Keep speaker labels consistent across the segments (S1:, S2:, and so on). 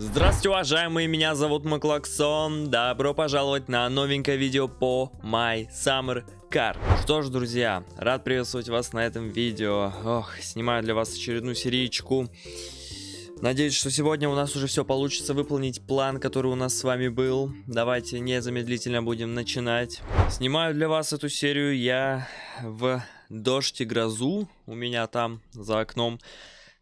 S1: Здравствуйте, уважаемые, меня зовут Маклаксон. Добро пожаловать на новенькое видео по My Summer Car. Что ж, друзья, рад приветствовать вас на этом видео. Ох, снимаю для вас очередную серичку. Надеюсь, что сегодня у нас уже все получится выполнить план, который у нас с вами был. Давайте незамедлительно будем начинать. Снимаю для вас эту серию я в дождь и грозу. У меня там за окном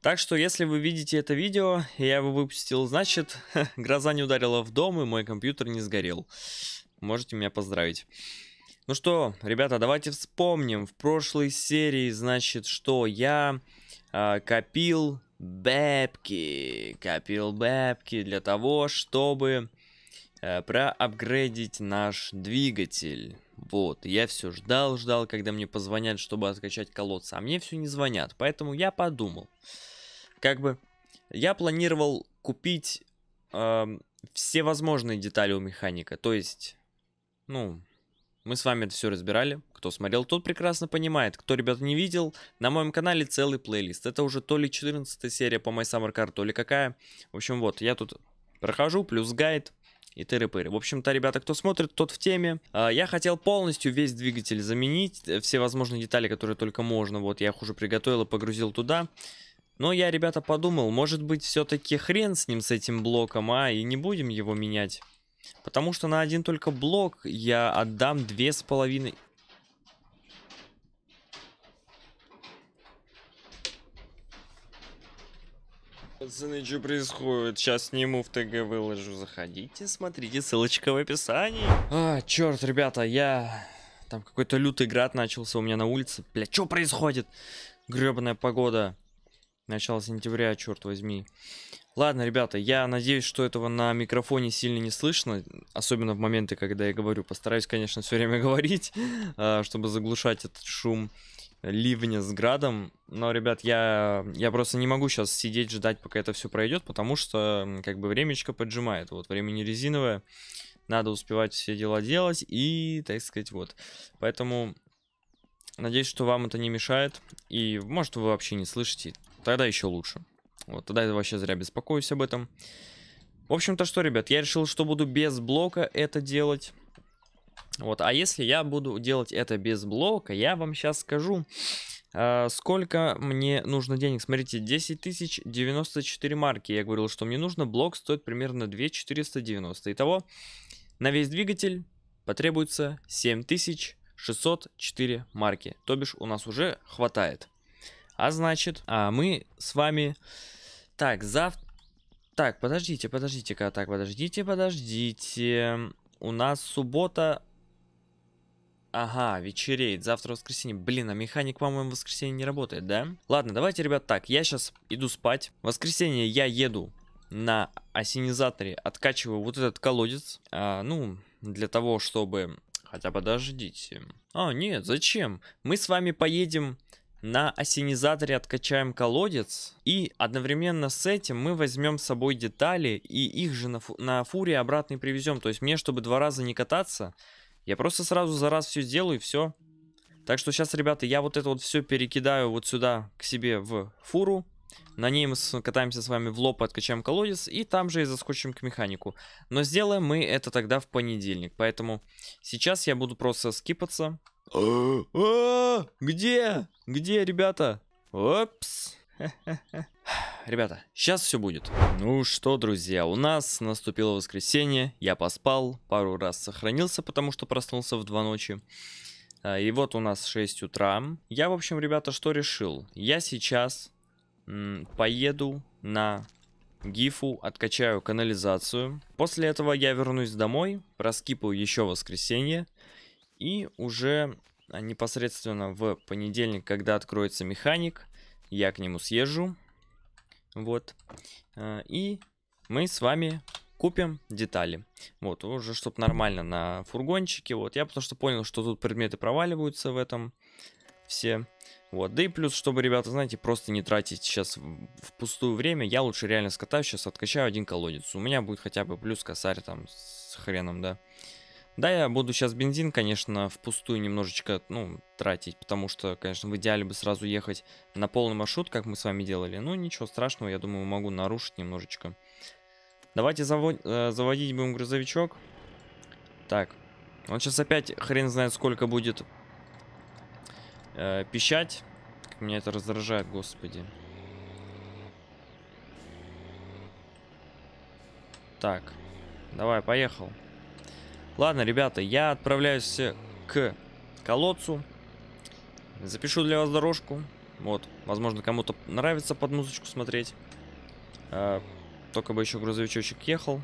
S1: так что, если вы видите это видео, я его выпустил, значит, гроза не ударила в дом и мой компьютер не сгорел. Можете меня поздравить. Ну что, ребята, давайте вспомним. В прошлой серии, значит, что я э, копил бэбки. Копил бэбки для того, чтобы э, проапгрейдить наш двигатель. Вот, я все ждал, ждал, когда мне позвонят, чтобы откачать колодца, а мне все не звонят. Поэтому я подумал, как бы, я планировал купить э, все возможные детали у механика. То есть, ну, мы с вами это все разбирали. Кто смотрел, тот прекрасно понимает. Кто, ребят не видел, на моем канале целый плейлист. Это уже то ли 14 серия по My Summer Car, то ли какая. В общем, вот, я тут прохожу, плюс гайд и тыры-пыры. В общем-то, ребята, кто смотрит, тот в теме. А, я хотел полностью весь двигатель заменить, э, все возможные детали, которые только можно. Вот, я их уже приготовил и погрузил туда. Но я, ребята, подумал, может быть, все-таки хрен с ним, с этим блоком, а, и не будем его менять. Потому что на один только блок я отдам две с половиной... Пацаны, что происходит? Сейчас сниму в ТГ, выложу. Заходите, смотрите, ссылочка в описании. А, черт, ребята, я... Там какой-то лютый град начался у меня на улице. Бля, что происходит? Гребаная погода. Начало сентября, черт возьми. Ладно, ребята, я надеюсь, что этого на микрофоне сильно не слышно. Особенно в моменты, когда я говорю. Постараюсь, конечно, все время говорить, а, чтобы заглушать этот шум ливня с градом. Но, ребят, я, я просто не могу сейчас сидеть, ждать, пока это все пройдет, потому что как бы времечко поджимает. Вот время не резиновое, надо успевать все дела делать и, так сказать, вот. Поэтому надеюсь, что вам это не мешает. И, может, вы вообще не слышите, тогда еще лучше. Вот, тогда я вообще зря беспокоюсь об этом. В общем-то что, ребят, я решил, что буду без блока это делать. Вот, а если я буду делать это без блока, я вам сейчас скажу, э, сколько мне нужно денег. Смотрите, 10 тысяч 94 марки. Я говорил, что мне нужно. Блок стоит примерно 2490. Итого, на весь двигатель потребуется 7604 марки. То бишь, у нас уже хватает. А значит, а мы с вами... Так, завтра... Так, подождите, подождите-ка, так, подождите, подождите. У нас суббота Ага, вечереет. Завтра воскресенье. Блин, а механик, по-моему, воскресенье не работает, да? Ладно, давайте, ребят, так. Я сейчас иду спать. В воскресенье я еду на осенизаторе. Откачиваю вот этот колодец. А, ну, для того, чтобы... Хотя подождите. А, нет, зачем? Мы с вами поедем на осенизаторе откачаем колодец, и одновременно с этим мы возьмем с собой детали, и их же на, фу на фуре обратно привезем. То есть мне, чтобы два раза не кататься, я просто сразу за раз все сделаю и все. Так что сейчас, ребята, я вот это вот все перекидаю вот сюда к себе в фуру. На ней мы катаемся с вами в лоб, откачаем колодец и там же и заскочим к механику. Но сделаем мы это тогда в понедельник. Поэтому сейчас я буду просто скипаться. А, а, где? Где, ребята? Опс. Ребята, сейчас все будет. Ну что, друзья, у нас наступило воскресенье. Я поспал, пару раз сохранился, потому что проснулся в два ночи. А, и вот у нас 6 утра. Я, в общем, ребята, что решил? Я сейчас поеду на гифу, откачаю канализацию. После этого я вернусь домой, проскипаю еще воскресенье. И уже а, непосредственно в понедельник, когда откроется механик, я к нему съезжу. Вот. Э, и мы с вами купим детали. Вот, уже чтобы нормально на фургончике. Вот, я потому что понял, что тут предметы проваливаются в этом все. Вот, да и плюс, чтобы, ребята, знаете, просто не тратить сейчас впустую время, я лучше реально скатаю, сейчас откачаю один колодец. У меня будет хотя бы плюс косарь там с хреном, да. Да, я буду сейчас бензин, конечно, впустую немножечко, ну, тратить, потому что, конечно, в идеале бы сразу ехать на полный маршрут, как мы с вами делали. Ну, ничего страшного, я думаю, могу нарушить немножечко. Давайте завод... Э, заводить будем грузовичок. Так, он сейчас опять хрен знает сколько будет э, пищать. Как меня это раздражает, господи. Так, давай, поехал. Поехал. Ладно, ребята, я отправляюсь к колодцу. Запишу для вас дорожку. Вот, возможно, кому-то нравится под музычку смотреть. А, только бы еще грузовичочек ехал.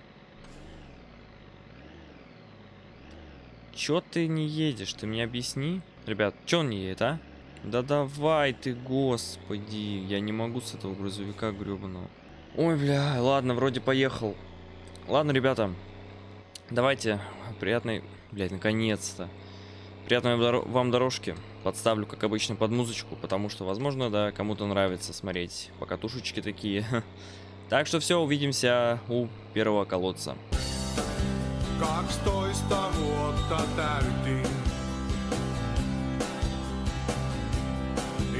S1: Чё ты не едешь? Ты мне объясни. Ребят, чё он не едет, а? Да давай ты, господи. Я не могу с этого грузовика гребаного. Ой, бля, ладно, вроде поехал. Ладно, ребята, Давайте, приятной, блядь, наконец-то. Приятной вам дорожки. Подставлю, как обычно, под музычку, потому что, возможно, да, кому-то нравится смотреть покатушечки такие. Так что все, увидимся у первого колодца. 12 vuotta täytin.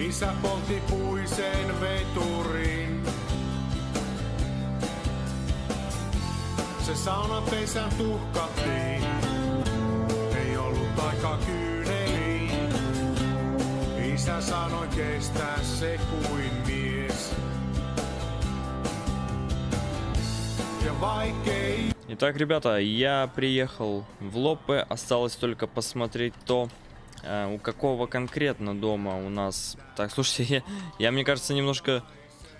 S1: Isä poltti puisen veturin. Se sauna pesän tuhkattiin, ei ollut aika kyyneliin. Isä sanoi kestää se kuin mies. Ja vaikei Итак, ребята, я приехал в Лопе, осталось только посмотреть то, э, у какого конкретно дома у нас... Так, слушайте, я, я мне кажется, немножко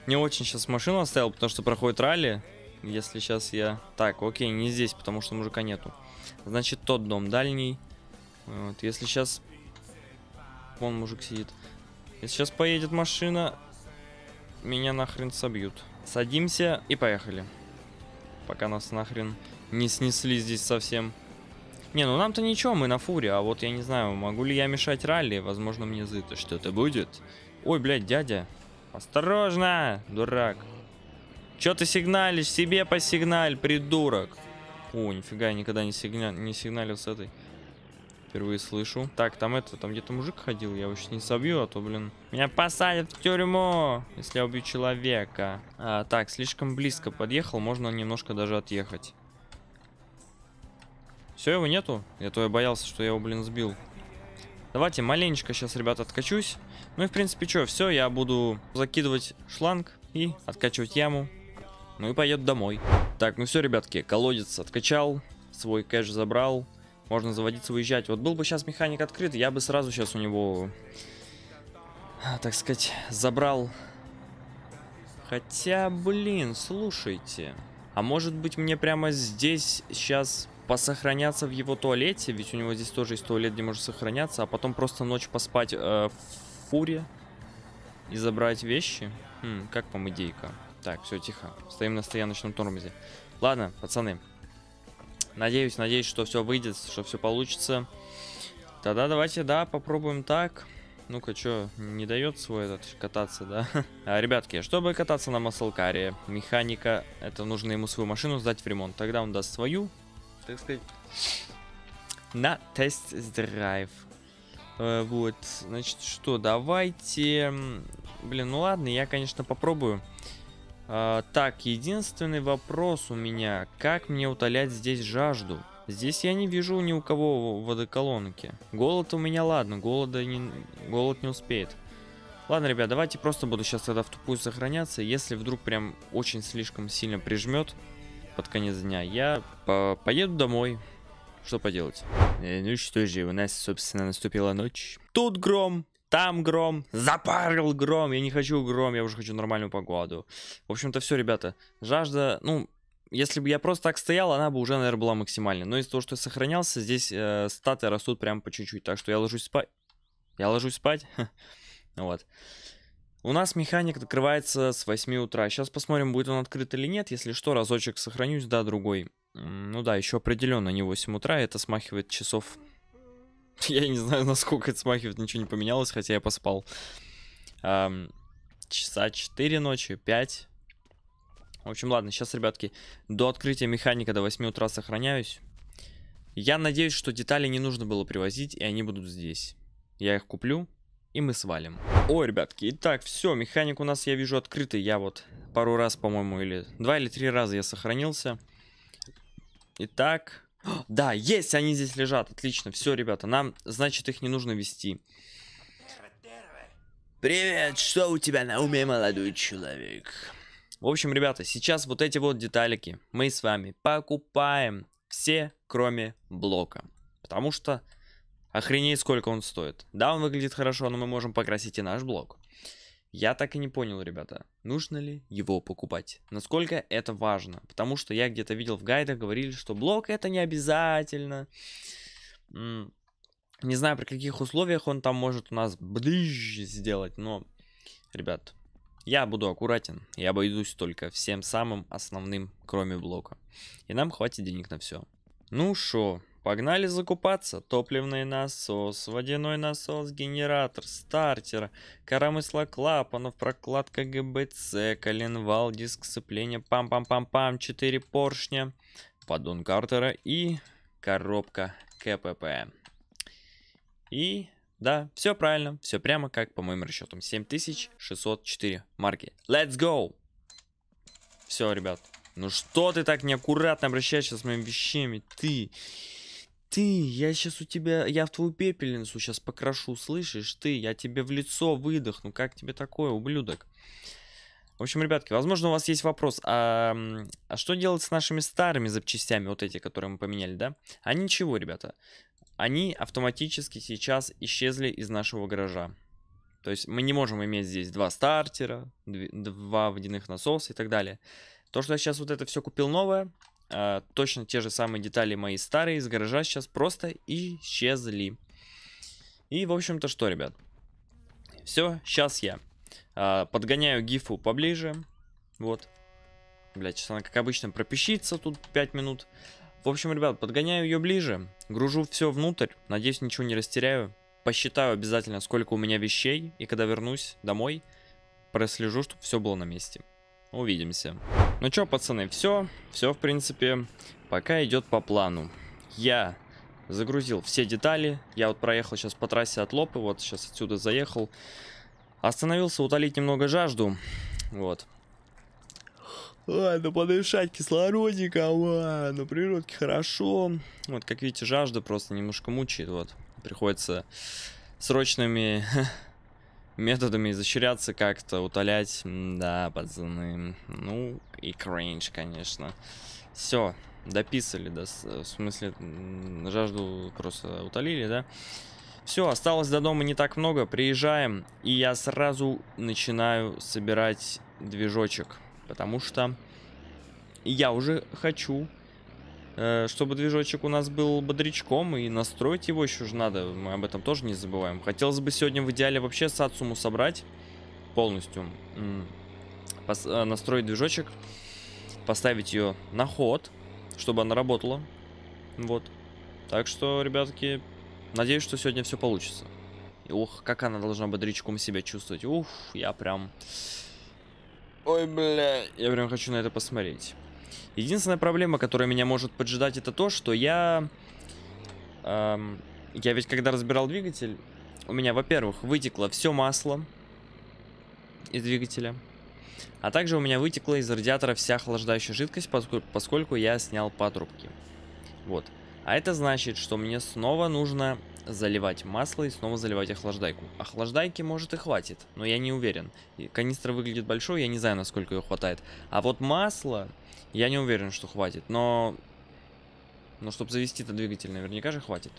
S1: не очень сейчас машину оставил, потому что проходит ралли, если сейчас я... Так, окей, не здесь, потому что мужика нету. Значит, тот дом дальний. Вот, если сейчас... Вон мужик сидит. Если сейчас поедет машина, меня нахрен собьют. Садимся и поехали. Пока нас нахрен не снесли здесь совсем. Не, ну нам-то ничего, мы на фуре, а вот я не знаю, могу ли я мешать ралли, возможно мне за это что-то будет. Ой, блядь, дядя. Осторожно, дурак. Че ты сигналишь? Себе посигналь, придурок. О, нифига, я никогда не, сигня... не сигналил с этой. Впервые слышу. Так, там это, там где-то мужик ходил, я его сейчас не собью, а то, блин. Меня посадят в тюрьму, если я убью человека. А, так, слишком близко подъехал, можно немножко даже отъехать. Все, его нету? Я то я боялся, что я его, блин, сбил. Давайте маленечко сейчас, ребята, откачусь. Ну и, в принципе, что, все, я буду закидывать шланг и откачивать яму ну и поеду домой. Так, ну все, ребятки, колодец откачал, свой кэш забрал, можно заводиться, уезжать. Вот был бы сейчас механик открыт, я бы сразу сейчас у него, а, так сказать, забрал. Хотя, блин, слушайте, а может быть мне прямо здесь сейчас посохраняться в его туалете, ведь у него здесь тоже есть туалет, где можно сохраняться, а потом просто ночь поспать э, в фуре и забрать вещи? Хм, как вам идейка? Так, все, тихо. Стоим на стояночном тормозе. Ладно, пацаны. Надеюсь, надеюсь, что все выйдет, что все получится. Тогда давайте, да, попробуем так. Ну-ка, что, не дает свой этот кататься, да? А, ребятки, чтобы кататься на маслкаре, механика, это нужно ему свою машину сдать в ремонт. Тогда он даст свою, так сказать, на тест-драйв. Э, вот, значит, что, давайте... Блин, ну ладно, я, конечно, попробую. А, так, единственный вопрос у меня. Как мне утолять здесь жажду? Здесь я не вижу ни у кого водоколонки. Голод у меня, ладно, голода не, голод не успеет. Ладно, ребят, давайте просто буду сейчас тогда в тупую сохраняться. Если вдруг прям очень слишком сильно прижмет под конец дня, я по поеду домой. Что поделать? Э, ну что же, у нас, собственно, наступила ночь. Тут гром, там гром, запарил гром, я не хочу гром, я уже хочу нормальную погоду. В общем-то все, ребята, жажда, ну, если бы я просто так стоял, она бы уже, наверное, была максимальной. Но из-за того, что я сохранялся, здесь э, статы растут прям по чуть-чуть. Так что я ложусь спать. Я ложусь спать. вот. У нас механик открывается с 8 утра. Сейчас посмотрим, будет он открыт или нет. Если что, разочек сохранюсь, да, другой. Ну да, еще определенно не 8 утра. Это смахивает часов Я не знаю, насколько это смахивает, ничего не поменялось, хотя я поспал. Эм, часа 4 ночи, 5. В общем, ладно, сейчас, ребятки, до открытия механика до 8 утра сохраняюсь. Я надеюсь, что детали не нужно было привозить, и они будут здесь. Я их куплю, и мы свалим. Ой, ребятки, итак, все, механик у нас, я вижу, открытый. Я вот пару раз, по-моему, или два или три раза я сохранился. Итак, Да, есть, они здесь лежат. Отлично, все, ребята, нам, значит, их не нужно вести. Привет, что у тебя на уме, молодой человек? В общем, ребята, сейчас вот эти вот деталики мы с вами покупаем. Все, кроме блока. Потому что охренеть, сколько он стоит. Да, он выглядит хорошо, но мы можем покрасить и наш блок. Я так и не понял, ребята, нужно ли его покупать. Насколько это важно. Потому что я где-то видел в гайдах, говорили, что блок это не обязательно. Не знаю, при каких условиях он там может у нас ближе сделать, но, ребят, я буду аккуратен. Я обойдусь только всем самым основным, кроме блока. И нам хватит денег на все. Ну шо, Погнали закупаться. Топливный насос, водяной насос, генератор, стартер, коромысла клапанов, прокладка ГБЦ, коленвал, диск сцепления, пам-пам-пам-пам, 4 поршня, поддон картера и коробка КПП. И да, все правильно, все прямо как по моим расчетам. 7604 марки. Let's go! Все, ребят. Ну что ты так неаккуратно обращаешься с моими вещами? Ты... Ты, я сейчас у тебя, я в твою пепельницу сейчас покрошу, слышишь? Ты, я тебе в лицо выдохну. Как тебе такое, ублюдок? В общем, ребятки, возможно, у вас есть вопрос, а, а что делать с нашими старыми запчастями, вот эти, которые мы поменяли, да? А ничего, ребята, они автоматически сейчас исчезли из нашего гаража. То есть мы не можем иметь здесь два стартера, два водяных насоса и так далее. То, что я сейчас вот это все купил новое, а, точно те же самые детали мои старые из гаража сейчас просто исчезли. И, в общем-то, что, ребят? Все, сейчас я э, подгоняю гифу поближе. Вот. Блять, сейчас она, как обычно, пропищится тут 5 минут. В общем, ребят, подгоняю ее ближе, гружу все внутрь, надеюсь, ничего не растеряю. Посчитаю обязательно, сколько у меня вещей, и когда вернусь домой, прослежу, чтобы все было на месте. Увидимся. Ну чё, пацаны, все, все, в принципе, пока идет по плану. Я загрузил все детали, я вот проехал сейчас по трассе от Лопы, вот сейчас отсюда заехал. Остановился утолить немного жажду, вот. Ой, Ладно, ну подышать кислородиком, а, на ну природке хорошо. Вот, как видите, жажда просто немножко мучает, вот. Приходится срочными методами изощряться как-то, утолять. Да, пацаны. Ну, и кринж, конечно. Все, дописали, да, в смысле, жажду просто утолили, да. Все, осталось до дома не так много, приезжаем, и я сразу начинаю собирать движочек, потому что я уже хочу Э, чтобы движочек у нас был бодрячком, и настроить его еще же надо, мы об этом тоже не забываем. Хотелось бы сегодня в идеале вообще Сацуму собрать полностью, э, настроить движочек, поставить ее на ход, чтобы она работала, вот. Так что, ребятки, надеюсь, что сегодня все получится. И, ух, как она должна бодрячком себя чувствовать, ух, я прям... Ой, бля, я прям хочу на это посмотреть. Единственная проблема, которая меня может поджидать, это то, что я... Эм, я ведь когда разбирал двигатель, у меня, во-первых, вытекло все масло из двигателя. А также у меня вытекла из радиатора вся охлаждающая жидкость, поскольку, поскольку я снял патрубки. Вот. А это значит, что мне снова нужно заливать масло и снова заливать охлаждайку. Охлаждайки может и хватит, но я не уверен. Канистра выглядит большой, я не знаю, насколько ее хватает. А вот масло я не уверен, что хватит, но... Но чтобы завести этот двигатель, наверняка же хватит.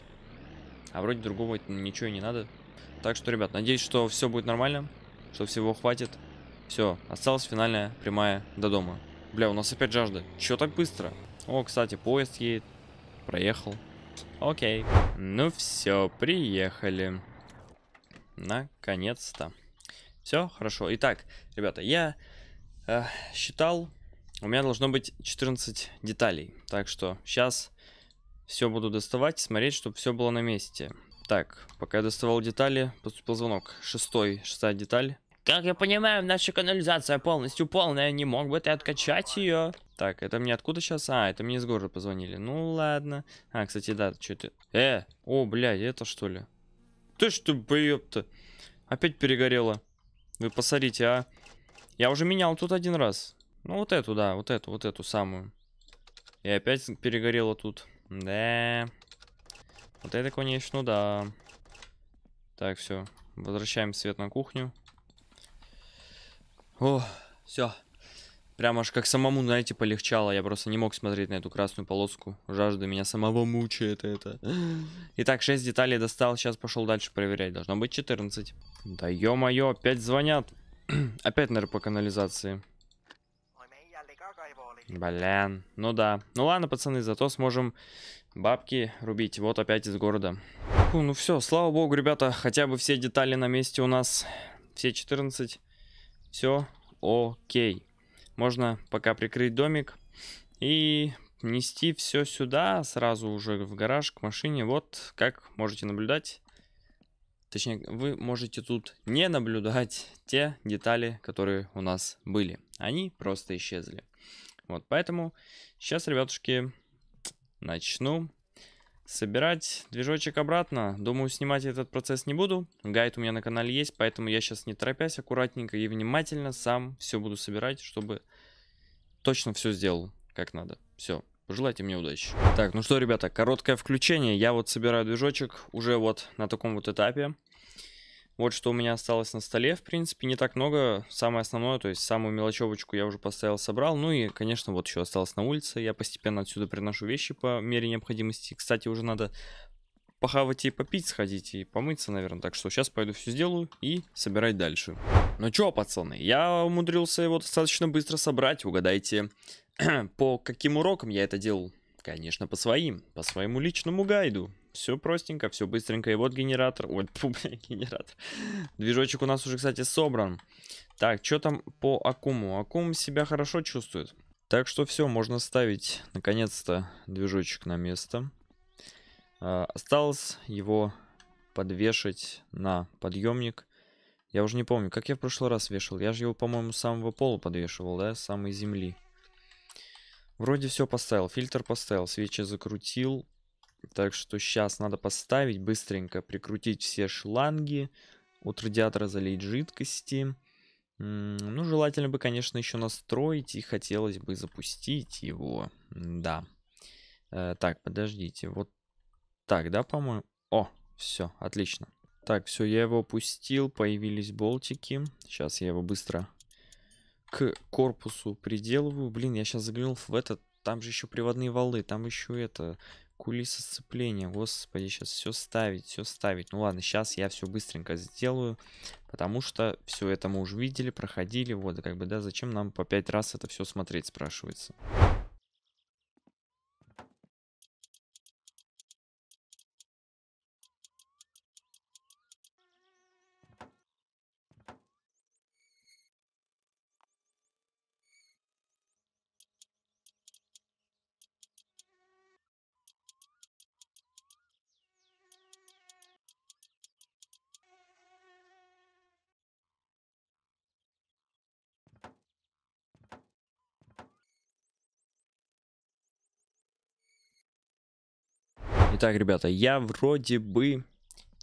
S1: А вроде другого ничего и не надо. Так что, ребят, надеюсь, что все будет нормально, что всего хватит. Все, осталась финальная прямая до дома. Бля, у нас опять жажда. Че так быстро? О, кстати, поезд едет. Проехал. Окей. Ну все, приехали. Наконец-то. Все, хорошо. Итак, ребята, я э, считал, у меня должно быть 14 деталей. Так что сейчас все буду доставать, смотреть, чтобы все было на месте. Так, пока я доставал детали, поступил звонок. Шестой, шестая деталь. Как я понимаю, наша канализация полностью полная, не мог бы ты откачать ее? Так, это мне откуда сейчас? А, это мне из города позвонили. Ну ладно. А, кстати, да, что это? Э, о, блядь, это что ли? Ты что, блядь-то? Опять перегорело. Вы посмотрите, а. Я уже менял тут один раз. Ну, вот эту, да, вот эту, вот эту самую. И опять перегорело тут. Да. Вот это, конечно, да. Так, все. Возвращаем свет на кухню. О, все. Прямо аж как самому, знаете, полегчало. Я просто не мог смотреть на эту красную полоску. Жажда меня самого мучает это. Итак, 6 деталей достал. Сейчас пошел дальше проверять. Должно быть 14. Да ё-моё, опять звонят. опять, наверное, по канализации. Блин, ну да. Ну ладно, пацаны, зато сможем бабки рубить. Вот опять из города. Фу, ну все, слава богу, ребята, хотя бы все детали на месте у нас. Все 14. Все окей. Можно пока прикрыть домик. И нести все сюда, сразу уже в гараж, к машине. Вот, как можете наблюдать. Точнее, вы можете тут не наблюдать те детали, которые у нас были. Они просто исчезли. Вот, поэтому сейчас, ребятушки, начну собирать движочек обратно. Думаю, снимать этот процесс не буду. Гайд у меня на канале есть, поэтому я сейчас не торопясь, аккуратненько и внимательно сам все буду собирать, чтобы точно все сделал как надо. Все, пожелайте мне удачи. Так, ну что, ребята, короткое включение. Я вот собираю движочек уже вот на таком вот этапе. Вот что у меня осталось на столе, в принципе, не так много. Самое основное, то есть самую мелочевочку я уже поставил, собрал. Ну и, конечно, вот еще осталось на улице. Я постепенно отсюда приношу вещи по мере необходимости. Кстати, уже надо похавать и попить, сходить и помыться, наверное. Так что сейчас пойду все сделаю и собирать дальше. Ну что, пацаны, я умудрился его достаточно быстро собрать. Угадайте, по каким урокам я это делал? Конечно, по своим, по своему личному гайду. Все простенько, все быстренько. И вот генератор. вот фу, генератор. Движочек у нас уже, кстати, собран. Так, что там по Акуму? Акум себя хорошо чувствует. Так что все, можно ставить, наконец-то, движочек на место. А, осталось его подвешать на подъемник. Я уже не помню, как я в прошлый раз вешал. Я же его, по-моему, с самого пола подвешивал, да? С самой земли. Вроде все поставил. Фильтр поставил, свечи закрутил. Так что сейчас надо поставить, быстренько прикрутить все шланги, от радиатора залить жидкости. Ну, желательно бы, конечно, еще настроить и хотелось бы запустить его. Да. Э, так, подождите. Вот так, да, по-моему? О, все, отлично. Так, все, я его опустил, появились болтики. Сейчас я его быстро к корпусу приделываю. Блин, я сейчас заглянул в этот, там же еще приводные валы, там еще это Кулиса сцепления. Господи, сейчас все ставить, все ставить. Ну ладно, сейчас я все быстренько сделаю. Потому что все это мы уже видели, проходили. Вот, как бы, да, зачем нам по пять раз это все смотреть, спрашивается. Итак, ребята, я вроде бы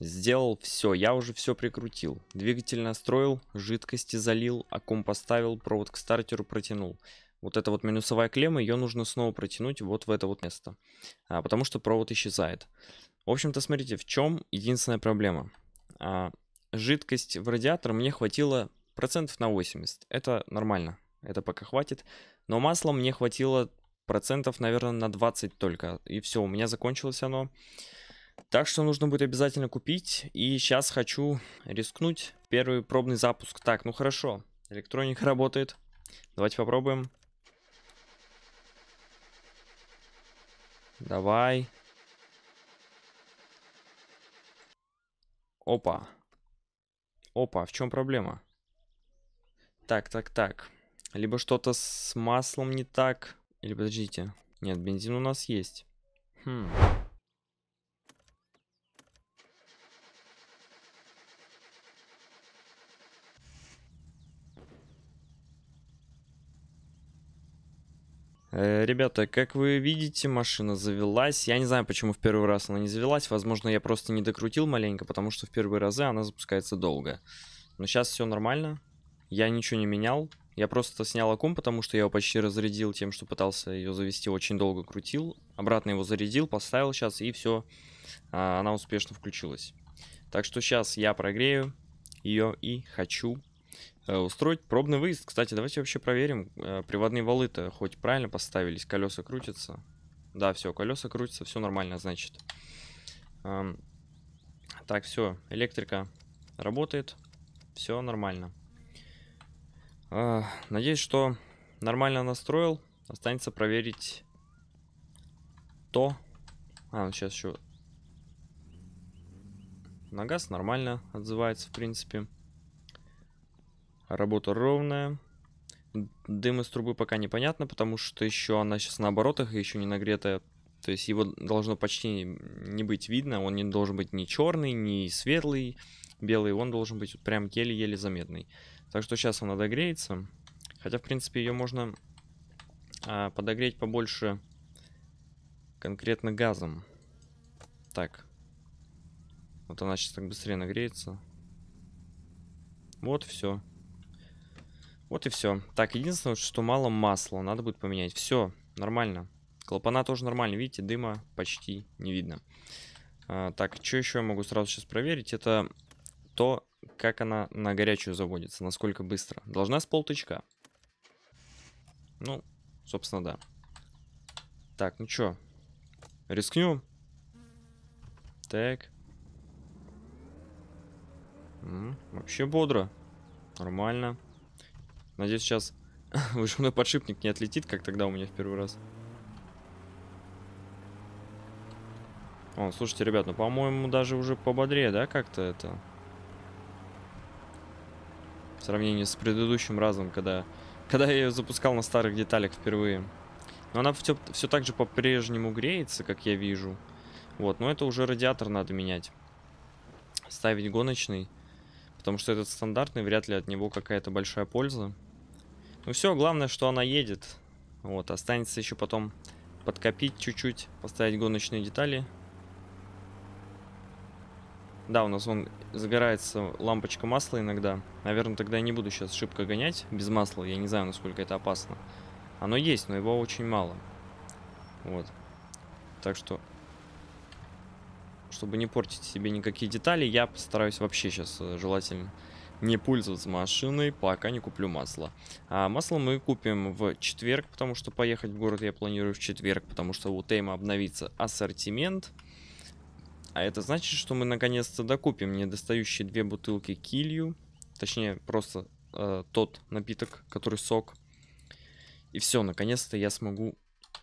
S1: сделал все, я уже все прикрутил. Двигатель настроил, жидкости залил, аккум поставил, провод к стартеру протянул. Вот эта вот минусовая клемма, ее нужно снова протянуть вот в это вот место, а, потому что провод исчезает. В общем-то, смотрите, в чем единственная проблема. А, жидкость в радиатор мне хватило процентов на 80, это нормально, это пока хватит, но масла мне хватило процентов, наверное, на 20 только. И все, у меня закончилось оно. Так что нужно будет обязательно купить. И сейчас хочу рискнуть. Первый пробный запуск. Так, ну хорошо. Электроника работает. Давайте попробуем. Давай. Опа. Опа, в чем проблема? Так, так, так. Либо что-то с маслом не так. Или подождите. Нет, бензин у нас есть. Хм. Э, ребята, как вы видите, машина завелась. Я не знаю, почему в первый раз она не завелась. Возможно, я просто не докрутил маленько, потому что в первые разы она запускается долго. Но сейчас все нормально. Я ничего не менял. Я просто снял аккум, потому что я его почти разрядил тем, что пытался ее завести, очень долго крутил. Обратно его зарядил, поставил сейчас, и все, а, она успешно включилась. Так что сейчас я прогрею ее и хочу э, устроить пробный выезд. Кстати, давайте вообще проверим, э, приводные валы-то хоть правильно поставились, колеса крутятся. Да, все, колеса крутятся, все нормально, значит. Так, все, электрика работает, все нормально. А, надеюсь, что нормально настроил. Останется проверить то. А, ну сейчас еще... На газ нормально отзывается, в принципе. Работа ровная. Дым из трубы пока непонятно, потому что еще она сейчас на оборотах и еще не нагретая. То есть его должно почти не быть видно. Он не должен быть ни черный, ни светлый, белый. Он должен быть прям еле-еле заметный. Так что сейчас она догреется. Хотя, в принципе, ее можно а, подогреть побольше конкретно газом. Так. Вот она сейчас так быстрее нагреется. Вот все. Вот и все. Так, единственное, что мало масла. Надо будет поменять. Все, нормально. Клапана тоже нормально. Видите, дыма почти не видно. А, так, что еще я могу сразу сейчас проверить? Это то, как она на горячую заводится, насколько быстро. Должна с полтычка. Ну, собственно, да. Так, ну чё, рискнем? Так. М -м, вообще бодро. Нормально. Надеюсь, сейчас выжимной подшипник не отлетит, как тогда у меня в первый раз. О, слушайте, ребят, ну, по-моему, даже уже пободрее, да, как-то это... В сравнении с предыдущим разом, когда, когда я ее запускал на старых деталях впервые. Но она все, все так же по-прежнему греется, как я вижу. Вот, но это уже радиатор надо менять. Ставить гоночный. Потому что этот стандартный, вряд ли от него какая-то большая польза. Ну все, главное, что она едет. Вот, останется еще потом подкопить чуть-чуть, поставить гоночные детали. Да, у нас он загорается лампочка масла иногда. Наверное, тогда я не буду сейчас шибко гонять без масла. Я не знаю, насколько это опасно. Оно есть, но его очень мало. Вот. Так что, чтобы не портить себе никакие детали, я постараюсь вообще сейчас э, желательно не пользоваться машиной, пока не куплю масло. А масло мы купим в четверг, потому что поехать в город я планирую в четверг, потому что у Тейма обновится ассортимент. А это значит, что мы наконец-то докупим недостающие две бутылки килью. Точнее, просто э, тот напиток, который сок. И все, наконец-то я смогу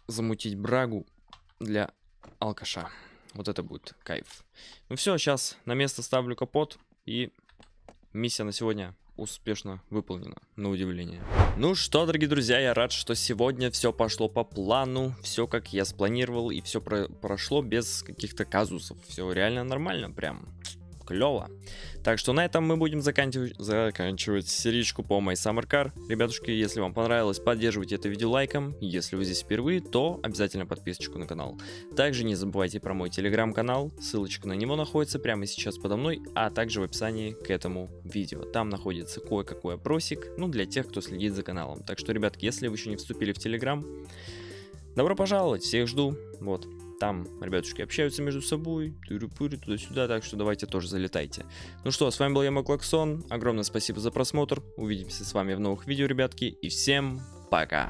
S1: замутить брагу для алкаша. Вот это будет кайф. Ну все, сейчас на место ставлю капот и миссия на сегодня успешно выполнено, на удивление. Ну что, дорогие друзья, я рад, что сегодня все пошло по плану, все как я спланировал и все про прошло без каких-то казусов. Все реально нормально прям клево. Так что на этом мы будем заканчивать, заканчивать серичку по My Summer Car. Ребятушки, если вам понравилось, поддерживайте это видео лайком. Если вы здесь впервые, то обязательно подписочку на канал. Также не забывайте про мой телеграм-канал, ссылочка на него находится прямо сейчас подо мной, а также в описании к этому видео. Там находится кое-какой опросик, ну для тех, кто следит за каналом. Так что, ребятки, если вы еще не вступили в телеграм, добро пожаловать, всех жду, вот. Там ребятушки общаются между собой, тыры туда-сюда, так что давайте тоже залетайте. Ну что, с вами был я, Маклаксон. Огромное спасибо за просмотр. Увидимся с вами в новых видео, ребятки. И всем пока!